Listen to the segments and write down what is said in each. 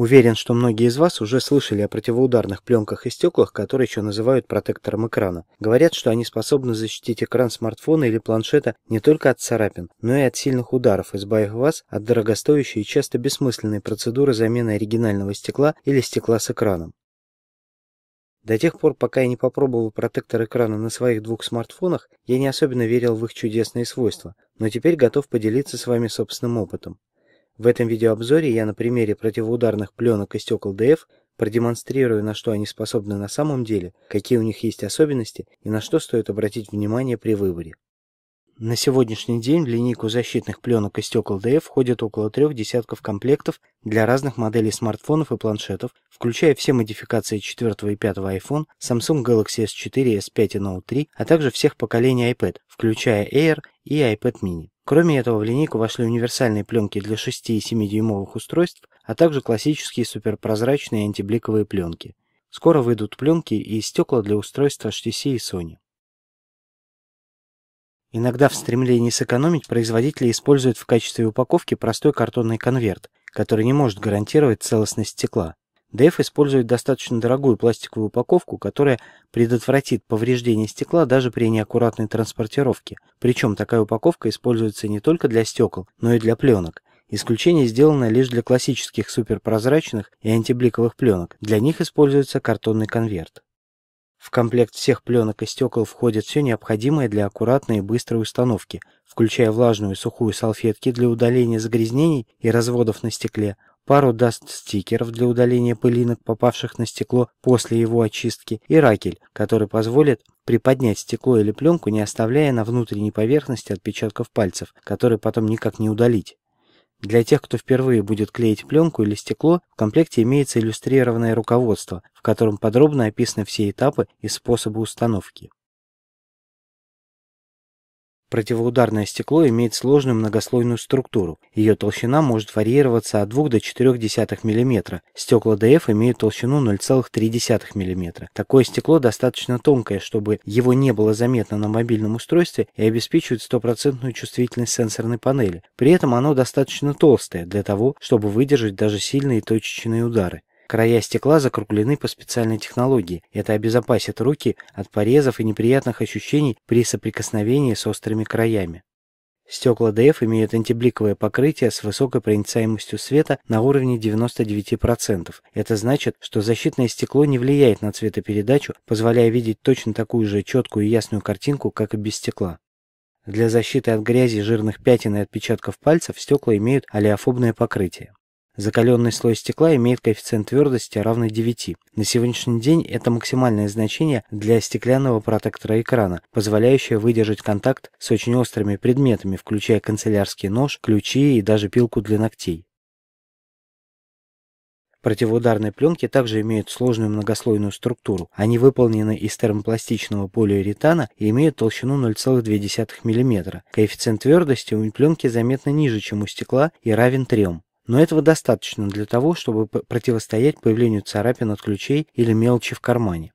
Уверен, что многие из вас уже слышали о противоударных пленках и стеклах, которые еще называют протектором экрана. Говорят, что они способны защитить экран смартфона или планшета не только от царапин, но и от сильных ударов, избавив вас от дорогостоящей и часто бессмысленной процедуры замены оригинального стекла или стекла с экраном. До тех пор, пока я не попробовал протектор экрана на своих двух смартфонах, я не особенно верил в их чудесные свойства, но теперь готов поделиться с вами собственным опытом. В этом видеообзоре я на примере противоударных пленок и стекол ДФ продемонстрирую, на что они способны на самом деле, какие у них есть особенности и на что стоит обратить внимание при выборе. На сегодняшний день в линейку защитных пленок и стекол DF входит около трех десятков комплектов для разных моделей смартфонов и планшетов, включая все модификации 4 и 5 iPhone, Samsung Galaxy S4, S5 и Note 3, а также всех поколений iPad, включая Air и iPad mini. Кроме этого, в линейку вошли универсальные пленки для 6 и 7-дюймовых устройств, а также классические суперпрозрачные антибликовые пленки. Скоро выйдут пленки и стекла для устройств HTC и Sony. Иногда в стремлении сэкономить производители используют в качестве упаковки простой картонный конверт, который не может гарантировать целостность стекла. ДФ использует достаточно дорогую пластиковую упаковку, которая предотвратит повреждение стекла даже при неаккуратной транспортировке. Причем такая упаковка используется не только для стекол, но и для пленок. Исключение сделано лишь для классических суперпрозрачных и антибликовых пленок. Для них используется картонный конверт. В комплект всех пленок и стекол входит все необходимое для аккуратной и быстрой установки, включая влажную и сухую салфетки для удаления загрязнений и разводов на стекле, пару даст-стикеров для удаления пылинок, попавших на стекло после его очистки, и ракель, который позволит приподнять стекло или пленку, не оставляя на внутренней поверхности отпечатков пальцев, которые потом никак не удалить. Для тех, кто впервые будет клеить пленку или стекло, в комплекте имеется иллюстрированное руководство, в котором подробно описаны все этапы и способы установки. Противоударное стекло имеет сложную многослойную структуру. Ее толщина может варьироваться от 2 до 0,4 мм. Стекла ДФ имеют толщину 0,3 мм. Такое стекло достаточно тонкое, чтобы его не было заметно на мобильном устройстве и обеспечивает стопроцентную чувствительность сенсорной панели. При этом оно достаточно толстое для того, чтобы выдержать даже сильные точечные удары. Края стекла закруглены по специальной технологии. Это обезопасит руки от порезов и неприятных ощущений при соприкосновении с острыми краями. Стекла DF имеют антибликовое покрытие с высокой проницаемостью света на уровне 99%. Это значит, что защитное стекло не влияет на цветопередачу, позволяя видеть точно такую же четкую и ясную картинку, как и без стекла. Для защиты от грязи, жирных пятен и отпечатков пальцев стекла имеют олеофобное покрытие. Закаленный слой стекла имеет коэффициент твердости равный 9. На сегодняшний день это максимальное значение для стеклянного протектора экрана, позволяющее выдержать контакт с очень острыми предметами, включая канцелярский нож, ключи и даже пилку для ногтей. Противоударные пленки также имеют сложную многослойную структуру. Они выполнены из термопластичного полиуретана и имеют толщину 0,2 мм. Коэффициент твердости у пленки заметно ниже, чем у стекла и равен 3. Но этого достаточно для того, чтобы противостоять появлению царапин от ключей или мелочи в кармане.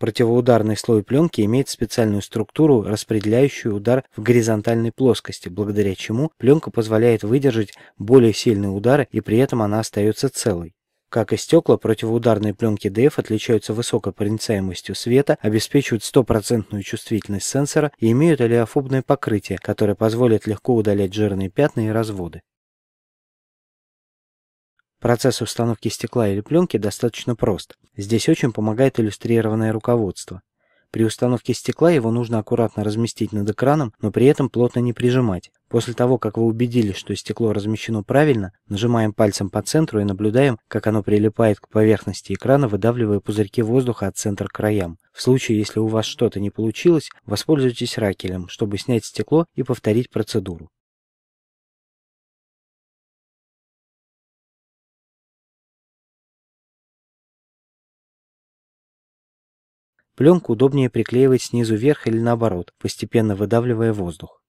Противоударный слой пленки имеет специальную структуру, распределяющую удар в горизонтальной плоскости, благодаря чему пленка позволяет выдержать более сильные удары и при этом она остается целой. Как и стекла, противоударные пленки DF отличаются высокой проницаемостью света, обеспечивают стопроцентную чувствительность сенсора и имеют олеофобное покрытие, которое позволит легко удалять жирные пятна и разводы. Процесс установки стекла или пленки достаточно прост. Здесь очень помогает иллюстрированное руководство. При установке стекла его нужно аккуратно разместить над экраном, но при этом плотно не прижимать. После того, как вы убедились, что стекло размещено правильно, нажимаем пальцем по центру и наблюдаем, как оно прилипает к поверхности экрана, выдавливая пузырьки воздуха от центра к краям. В случае, если у вас что-то не получилось, воспользуйтесь ракелем, чтобы снять стекло и повторить процедуру. Пленку удобнее приклеивать снизу вверх или наоборот, постепенно выдавливая воздух.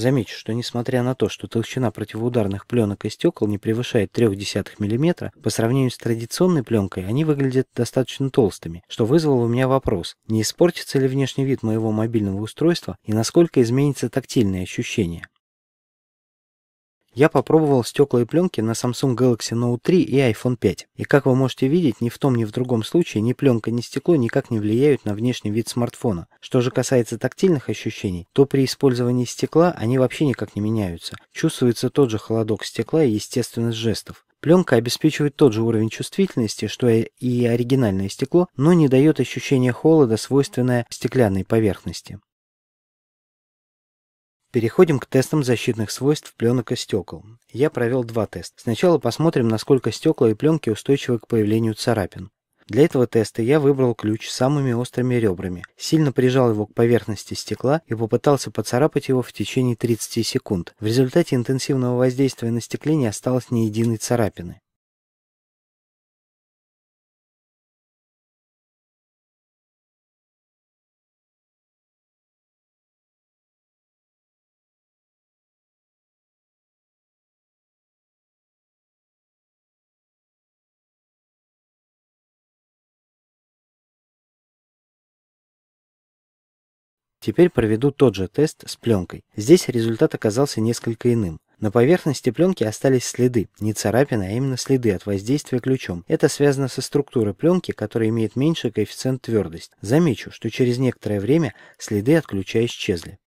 Замечу, что несмотря на то, что толщина противоударных пленок и стекол не превышает 0,3 мм, по сравнению с традиционной пленкой они выглядят достаточно толстыми, что вызвало у меня вопрос, не испортится ли внешний вид моего мобильного устройства и насколько изменится тактильное ощущение. Я попробовал стекла и пленки на Samsung Galaxy Note 3 и iPhone 5. И как вы можете видеть, ни в том, ни в другом случае ни пленка, ни стекло никак не влияют на внешний вид смартфона. Что же касается тактильных ощущений, то при использовании стекла они вообще никак не меняются. Чувствуется тот же холодок стекла и естественность жестов. Пленка обеспечивает тот же уровень чувствительности, что и оригинальное стекло, но не дает ощущения холода, свойственное стеклянной поверхности. Переходим к тестам защитных свойств пленок и стекол. Я провел два теста. Сначала посмотрим, насколько стекла и пленки устойчивы к появлению царапин. Для этого теста я выбрал ключ с самыми острыми ребрами, сильно прижал его к поверхности стекла и попытался поцарапать его в течение 30 секунд. В результате интенсивного воздействия на стекле не осталось ни единой царапины. Теперь проведу тот же тест с пленкой. Здесь результат оказался несколько иным. На поверхности пленки остались следы, не царапины, а именно следы от воздействия ключом. Это связано со структурой пленки, которая имеет меньший коэффициент твердости. Замечу, что через некоторое время следы от ключа исчезли.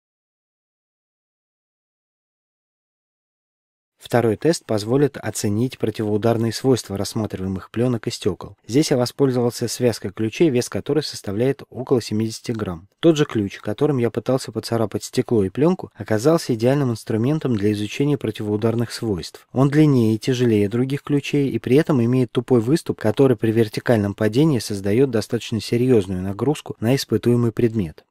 Второй тест позволит оценить противоударные свойства рассматриваемых пленок и стекол. Здесь я воспользовался связкой ключей, вес которой составляет около 70 грамм. Тот же ключ, которым я пытался поцарапать стекло и пленку, оказался идеальным инструментом для изучения противоударных свойств. Он длиннее и тяжелее других ключей и при этом имеет тупой выступ, который при вертикальном падении создает достаточно серьезную нагрузку на испытуемый предмет.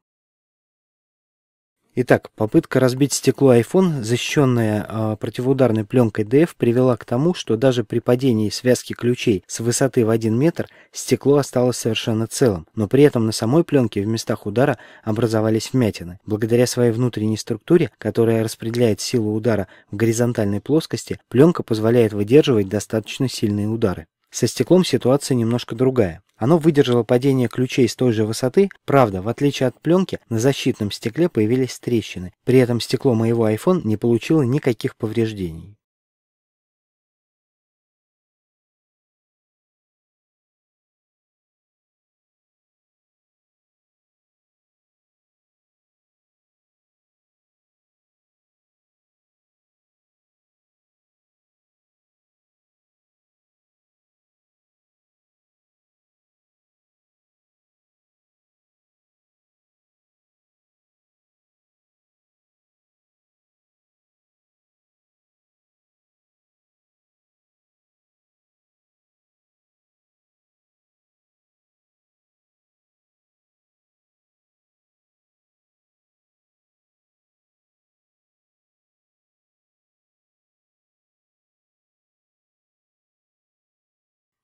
Итак, попытка разбить стекло iPhone, защищенная э, противоударной пленкой DF, привела к тому, что даже при падении связки ключей с высоты в 1 метр стекло осталось совершенно целым, но при этом на самой пленке в местах удара образовались вмятины. Благодаря своей внутренней структуре, которая распределяет силу удара в горизонтальной плоскости, пленка позволяет выдерживать достаточно сильные удары. Со стеклом ситуация немножко другая. Оно выдержало падение ключей с той же высоты, правда, в отличие от пленки, на защитном стекле появились трещины. При этом стекло моего iPhone не получило никаких повреждений.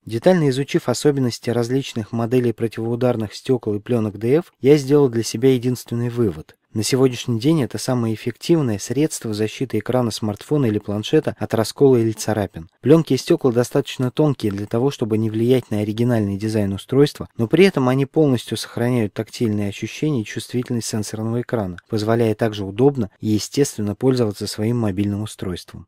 Детально изучив особенности различных моделей противоударных стекол и пленок ДФ, я сделал для себя единственный вывод. На сегодняшний день это самое эффективное средство защиты экрана смартфона или планшета от раскола или царапин. Пленки и стекла достаточно тонкие для того, чтобы не влиять на оригинальный дизайн устройства, но при этом они полностью сохраняют тактильные ощущения и чувствительность сенсорного экрана, позволяя также удобно и естественно пользоваться своим мобильным устройством.